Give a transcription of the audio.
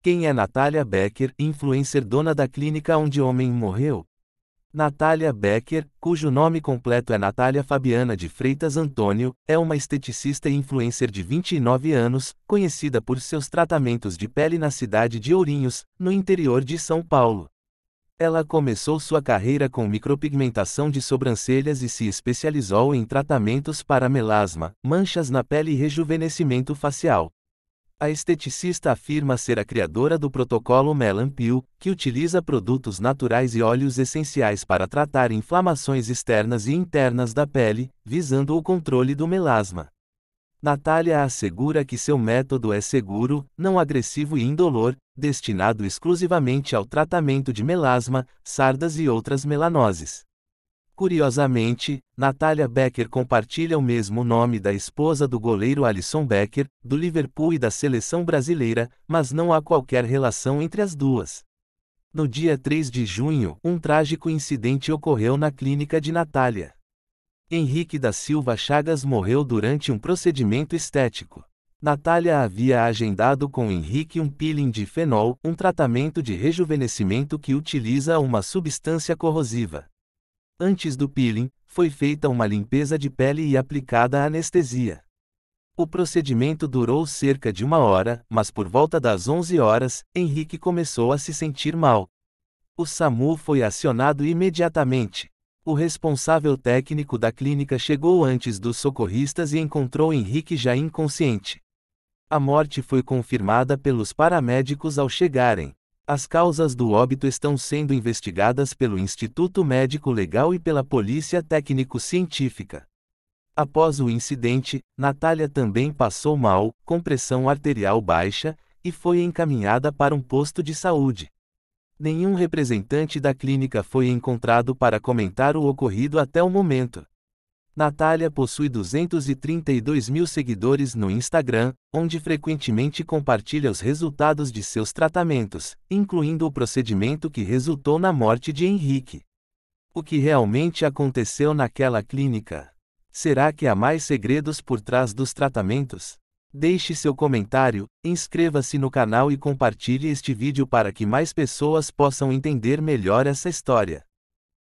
Quem é Natália Becker, influencer dona da clínica onde homem morreu? Natália Becker, cujo nome completo é Natália Fabiana de Freitas Antônio, é uma esteticista e influencer de 29 anos, conhecida por seus tratamentos de pele na cidade de Ourinhos, no interior de São Paulo. Ela começou sua carreira com micropigmentação de sobrancelhas e se especializou em tratamentos para melasma, manchas na pele e rejuvenescimento facial. A esteticista afirma ser a criadora do protocolo Melan Peel, que utiliza produtos naturais e óleos essenciais para tratar inflamações externas e internas da pele, visando o controle do melasma. Natália assegura que seu método é seguro, não agressivo e indolor, destinado exclusivamente ao tratamento de melasma, sardas e outras melanoses. Curiosamente, Natalia Becker compartilha o mesmo nome da esposa do goleiro Alisson Becker, do Liverpool e da seleção brasileira, mas não há qualquer relação entre as duas. No dia 3 de junho, um trágico incidente ocorreu na clínica de Natália. Henrique da Silva Chagas morreu durante um procedimento estético. Natália havia agendado com Henrique um peeling de fenol, um tratamento de rejuvenescimento que utiliza uma substância corrosiva. Antes do peeling, foi feita uma limpeza de pele e aplicada anestesia. O procedimento durou cerca de uma hora, mas por volta das 11 horas, Henrique começou a se sentir mal. O SAMU foi acionado imediatamente. O responsável técnico da clínica chegou antes dos socorristas e encontrou Henrique já inconsciente. A morte foi confirmada pelos paramédicos ao chegarem. As causas do óbito estão sendo investigadas pelo Instituto Médico Legal e pela Polícia Técnico-Científica. Após o incidente, Natália também passou mal, com pressão arterial baixa, e foi encaminhada para um posto de saúde. Nenhum representante da clínica foi encontrado para comentar o ocorrido até o momento. Natália possui 232 mil seguidores no Instagram, onde frequentemente compartilha os resultados de seus tratamentos, incluindo o procedimento que resultou na morte de Henrique. O que realmente aconteceu naquela clínica? Será que há mais segredos por trás dos tratamentos? Deixe seu comentário, inscreva-se no canal e compartilhe este vídeo para que mais pessoas possam entender melhor essa história.